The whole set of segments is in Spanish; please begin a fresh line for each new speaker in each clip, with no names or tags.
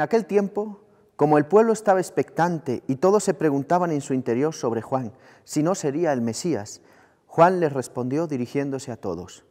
en aquel tiempo, como el pueblo estaba expectante y todos se preguntaban en su interior sobre Juan, si no sería el Mesías, Juan les respondió dirigiéndose a todos,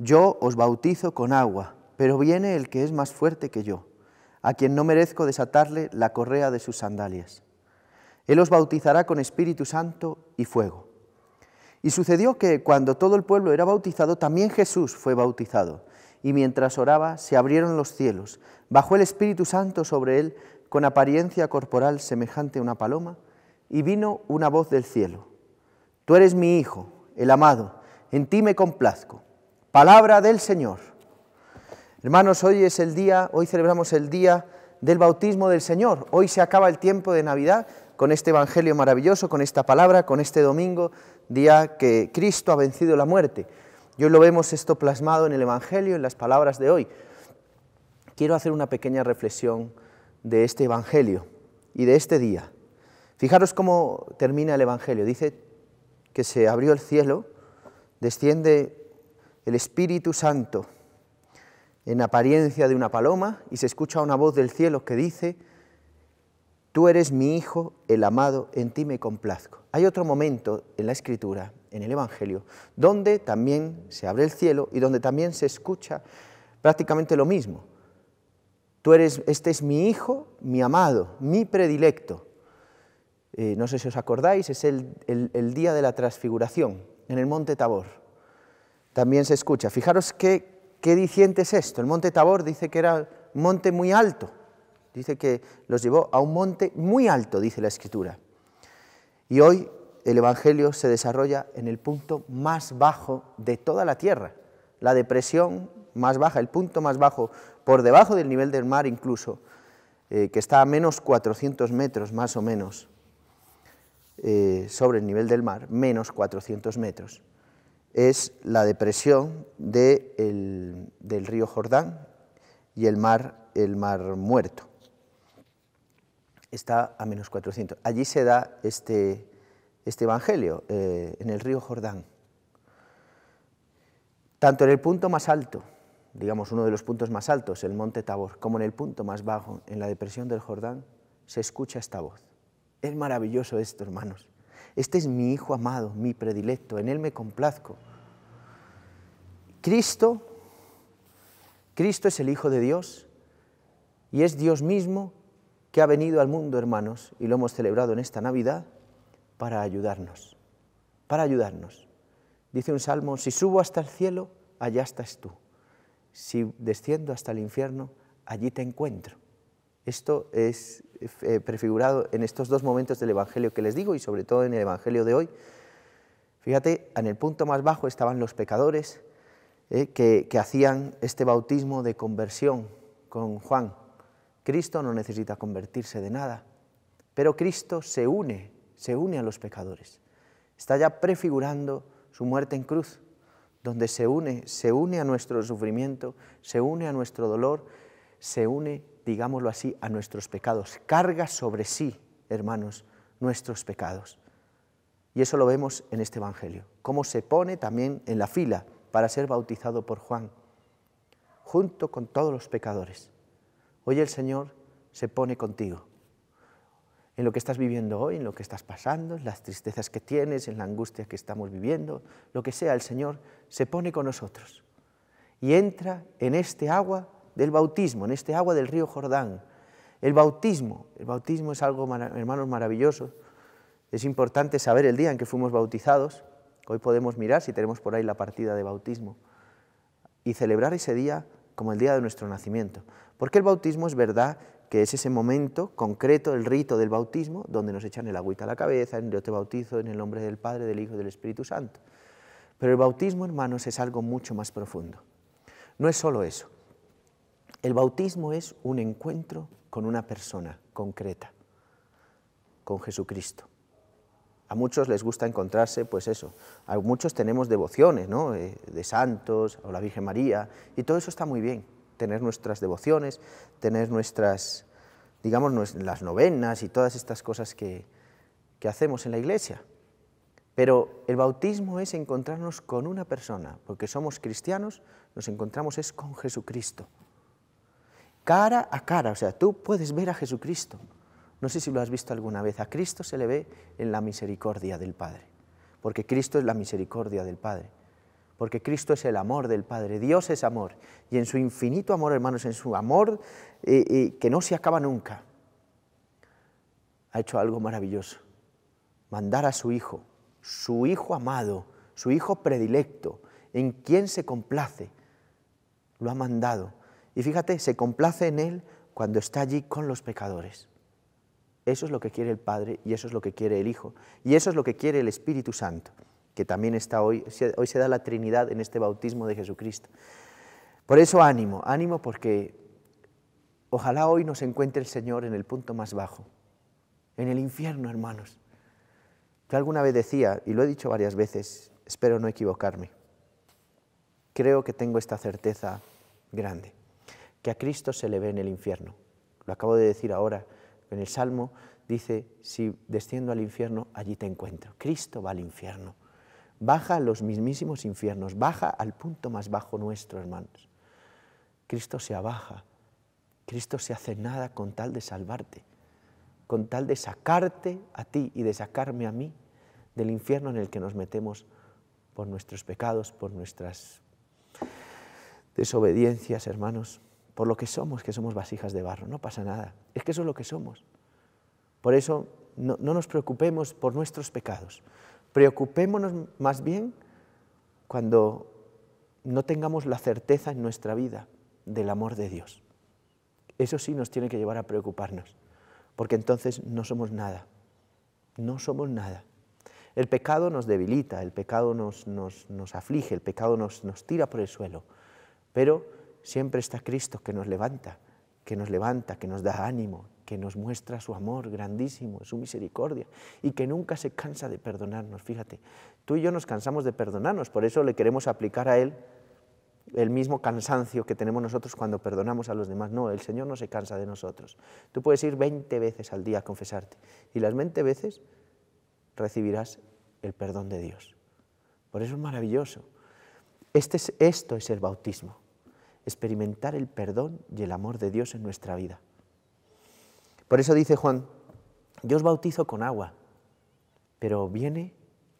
Yo os bautizo con agua, pero viene el que es más fuerte que yo, a quien no merezco desatarle la correa de sus sandalias. Él os bautizará con Espíritu Santo y fuego. Y sucedió que cuando todo el pueblo era bautizado, también Jesús fue bautizado y mientras oraba se abrieron los cielos, bajó el Espíritu Santo sobre él con apariencia corporal semejante a una paloma, y vino una voz del cielo. Tú eres mi Hijo, el amado, en ti me complazco. Palabra del Señor. Hermanos, hoy es el día, hoy celebramos el día del bautismo del Señor. Hoy se acaba el tiempo de Navidad con este Evangelio maravilloso, con esta palabra, con este domingo, día que Cristo ha vencido la muerte yo lo vemos esto plasmado en el Evangelio, en las palabras de hoy. Quiero hacer una pequeña reflexión de este Evangelio y de este día. Fijaros cómo termina el Evangelio. Dice que se abrió el cielo, desciende el Espíritu Santo en apariencia de una paloma y se escucha una voz del cielo que dice, Tú eres mi Hijo, el amado, en ti me complazco. Hay otro momento en la Escritura, en el Evangelio, donde también se abre el cielo y donde también se escucha prácticamente lo mismo. Tú eres, este es mi Hijo, mi amado, mi predilecto. Eh, no sé si os acordáis, es el, día de la transfiguración en el monte Tabor. También se escucha. Fijaros qué, qué diciente es esto. El monte Tabor dice que era un monte muy alto, Dice que los llevó a un monte muy alto, dice la escritura. Y hoy el Evangelio se desarrolla en el punto más bajo de toda la tierra, la depresión más baja, el punto más bajo, por debajo del nivel del mar incluso, eh, que está a menos 400 metros más o menos eh, sobre el nivel del mar, menos 400 metros. Es la depresión del río Jordán y el mar, el mar muerto está a menos 400. Allí se da este, este Evangelio, eh, en el río Jordán. Tanto en el punto más alto, digamos uno de los puntos más altos, el monte Tabor, como en el punto más bajo, en la depresión del Jordán, se escucha esta voz. Es maravilloso esto, hermanos. Este es mi Hijo amado, mi predilecto, en Él me complazco. Cristo, Cristo es el Hijo de Dios y es Dios mismo que ha venido al mundo, hermanos, y lo hemos celebrado en esta Navidad, para ayudarnos, para ayudarnos. Dice un salmo, si subo hasta el cielo, allá estás tú. Si desciendo hasta el infierno, allí te encuentro. Esto es eh, prefigurado en estos dos momentos del Evangelio que les digo y sobre todo en el Evangelio de hoy. Fíjate, en el punto más bajo estaban los pecadores eh, que hacían este bautismo de conversión con Juan Cristo no necesita convertirse de nada, pero Cristo se une, se une a los pecadores. Está ya prefigurando su muerte en cruz, donde se une, se une a nuestro sufrimiento, se une a nuestro dolor, se une, digámoslo así, a nuestros pecados. Carga sobre sí, hermanos, nuestros pecados. Y eso lo vemos en este Evangelio, cómo se pone también en la fila para ser bautizado por Juan, junto con todos los pecadores. Hoy el Señor se pone contigo en lo que estás viviendo hoy, en lo que estás pasando, en las tristezas que tienes, en la angustia que estamos viviendo, lo que sea, el Señor se pone con nosotros y entra en este agua del bautismo, en este agua del río Jordán. El bautismo, el bautismo es algo, hermanos, maravilloso. Es importante saber el día en que fuimos bautizados. Hoy podemos mirar si tenemos por ahí la partida de bautismo y celebrar ese día como el día de nuestro nacimiento. Porque el bautismo es verdad que es ese momento concreto, el rito del bautismo, donde nos echan el agüita a la cabeza, en yo te bautizo en el nombre del Padre, del Hijo y del Espíritu Santo. Pero el bautismo, hermanos, es algo mucho más profundo. No es solo eso. El bautismo es un encuentro con una persona concreta, con Jesucristo. A muchos les gusta encontrarse, pues eso, a muchos tenemos devociones, ¿no? Eh, de santos o la Virgen María, y todo eso está muy bien, tener nuestras devociones, tener nuestras, digamos, las novenas y todas estas cosas que, que hacemos en la iglesia. Pero el bautismo es encontrarnos con una persona, porque somos cristianos, nos encontramos es con Jesucristo. Cara a cara, o sea, tú puedes ver a Jesucristo. No sé si lo has visto alguna vez. A Cristo se le ve en la misericordia del Padre, porque Cristo es la misericordia del Padre, porque Cristo es el amor del Padre. Dios es amor. Y en su infinito amor, hermanos, en su amor eh, eh, que no se acaba nunca, ha hecho algo maravilloso. Mandar a su Hijo, su Hijo amado, su Hijo predilecto, en quien se complace, lo ha mandado. Y fíjate, se complace en Él cuando está allí con los pecadores. Eso es lo que quiere el Padre y eso es lo que quiere el Hijo. Y eso es lo que quiere el Espíritu Santo, que también está hoy, hoy se da la Trinidad en este bautismo de Jesucristo. Por eso ánimo, ánimo porque ojalá hoy nos encuentre el Señor en el punto más bajo, en el infierno, hermanos. Yo alguna vez decía, y lo he dicho varias veces, espero no equivocarme, creo que tengo esta certeza grande, que a Cristo se le ve en el infierno. Lo acabo de decir ahora, en el Salmo, dice, si desciendo al infierno, allí te encuentro. Cristo va al infierno, baja a los mismísimos infiernos, baja al punto más bajo nuestro, hermanos. Cristo se abaja, Cristo se hace nada con tal de salvarte, con tal de sacarte a ti y de sacarme a mí del infierno en el que nos metemos por nuestros pecados, por nuestras desobediencias, hermanos por lo que somos, que somos vasijas de barro, no pasa nada, es que eso es lo que somos. Por eso no, nos preocupemos por nuestros pecados, preocupémonos más bien cuando no tengamos la certeza en nuestra vida del amor de Dios. Eso sí nos tiene que llevar a preocuparnos, porque entonces no somos nada, no somos nada. El pecado nos debilita, el pecado nos, nos, nos aflige, el pecado nos, nos tira por el suelo, pero Siempre está Cristo que nos levanta, que nos levanta, que nos da ánimo, que nos muestra su amor grandísimo, su misericordia y que nunca se cansa de perdonarnos. Fíjate, tú y yo nos cansamos de perdonarnos, por eso le queremos aplicar a Él el mismo cansancio que tenemos nosotros cuando perdonamos a los demás. No, el Señor no se cansa de nosotros. Tú puedes ir 20 veces al día a confesarte y las 20 veces recibirás el perdón de Dios. Por eso es maravilloso. Este es, esto es el bautismo experimentar el perdón y el amor de Dios en nuestra vida. Por eso dice Juan, yo os bautizo con agua, pero viene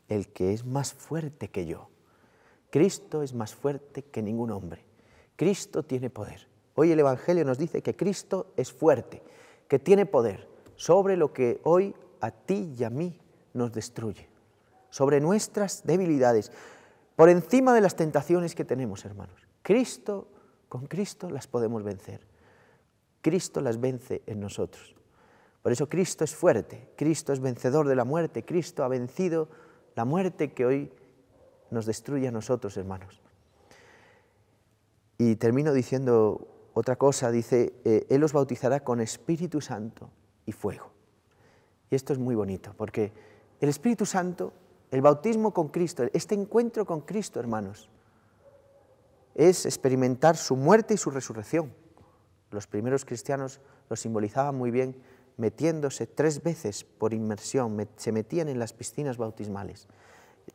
el que es más fuerte que yo. Cristo es más fuerte que ningún hombre. Cristo tiene poder. Hoy el Evangelio nos dice que Cristo es fuerte, que tiene poder sobre lo que hoy a ti y a mí nos destruye, sobre nuestras debilidades, por encima de las tentaciones que tenemos, hermanos. Cristo con Cristo las podemos vencer. Cristo las vence en nosotros. Por eso Cristo es fuerte, Cristo es vencedor de la muerte, Cristo ha vencido la muerte que hoy nos destruye a nosotros, hermanos. Y termino diciendo otra cosa, dice, eh, Él os bautizará con Espíritu Santo y fuego. Y esto es muy bonito, porque el Espíritu Santo, el bautismo con Cristo, este encuentro con Cristo, hermanos, es experimentar su muerte y su resurrección. Los primeros cristianos lo simbolizaban muy bien metiéndose tres veces por inmersión, se metían en las piscinas bautismales.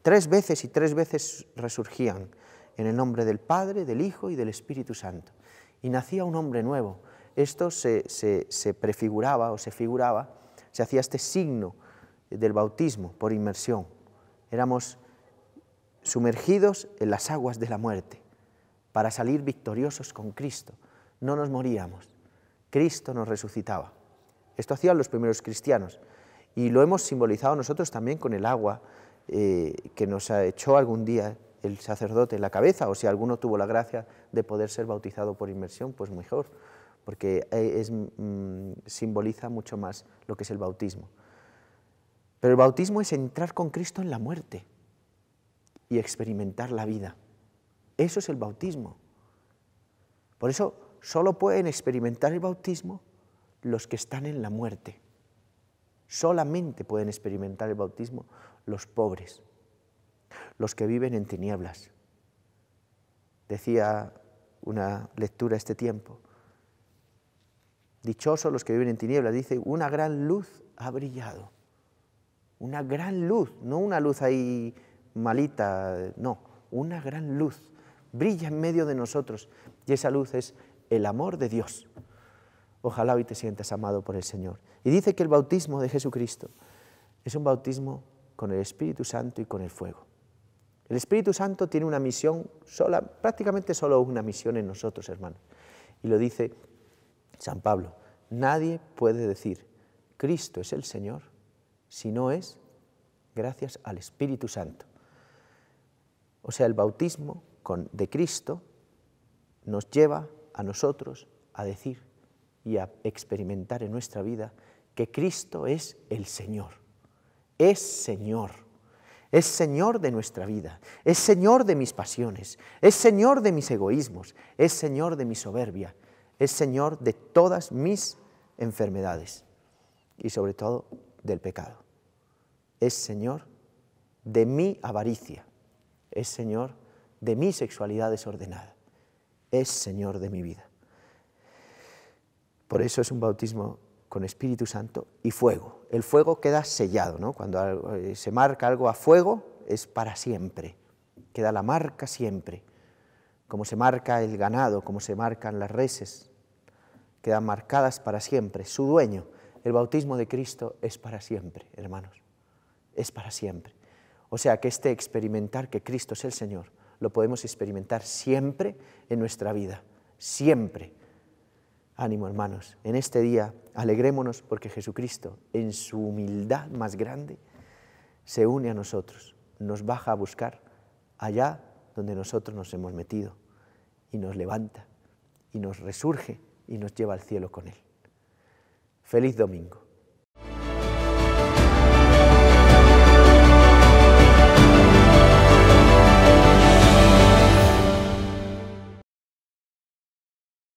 Tres veces y tres veces resurgían en el nombre del Padre, del Hijo y del Espíritu Santo. Y nacía un hombre nuevo. Esto se, se prefiguraba o se figuraba, se hacía este signo del bautismo por inmersión. Éramos sumergidos en las aguas de la muerte para salir victoriosos con Cristo. No nos moríamos, Cristo nos resucitaba. Esto hacían los primeros cristianos y lo hemos simbolizado nosotros también con el agua eh, que nos echó algún día el sacerdote en la cabeza o si alguno tuvo la gracia de poder ser bautizado por inmersión, pues mejor, porque eh, es, mm, simboliza mucho más lo que es el bautismo. Pero el bautismo es entrar con Cristo en la muerte y experimentar la vida. Eso es el bautismo. Por eso solo pueden experimentar el bautismo los que están en la muerte. Solamente pueden experimentar el bautismo los pobres, los que viven en tinieblas. Decía una lectura este tiempo. Dichosos los que viven en tinieblas, dice, una gran luz ha brillado. Una gran luz, no una luz ahí malita, no, una gran luz brilla en medio de nosotros y esa luz es el amor de Dios. Ojalá hoy te sientas amado por el Señor. Y dice que el bautismo de Jesucristo es un bautismo con el Espíritu Santo y con el fuego. El Espíritu Santo tiene una misión sola, prácticamente solo una misión en nosotros, hermanos. Y lo dice San Pablo, nadie puede decir, Cristo es el Señor, si no es gracias al Espíritu Santo. O sea, el bautismo de Cristo nos lleva a nosotros a decir y a experimentar en nuestra vida que Cristo es el Señor, es Señor, es Señor de nuestra vida, es Señor de mis pasiones, es Señor de mis egoísmos, es Señor de mi soberbia, es Señor de todas mis enfermedades y sobre todo del pecado. Es Señor de mi avaricia, es Señor de mi sexualidad desordenada. Es Señor de mi vida. Por eso es un bautismo con Espíritu Santo y fuego. El fuego queda sellado, ¿no? Cuando eh, se marca algo a fuego es para siempre. Queda la marca siempre. Como se marca el ganado, como se marcan las reses, quedan marcadas para siempre. Su dueño, el bautismo de Cristo es para siempre, hermanos. Es para siempre. O sea que este experimentar que Cristo es el Señor lo podemos experimentar siempre en nuestra vida, siempre. Ánimo, hermanos, en este día alegrémonos porque Jesucristo, en su humildad más grande, se une a nosotros, nos baja a buscar allá donde nosotros nos hemos metido y nos levanta y nos resurge y nos lleva al cielo con Él. Feliz domingo.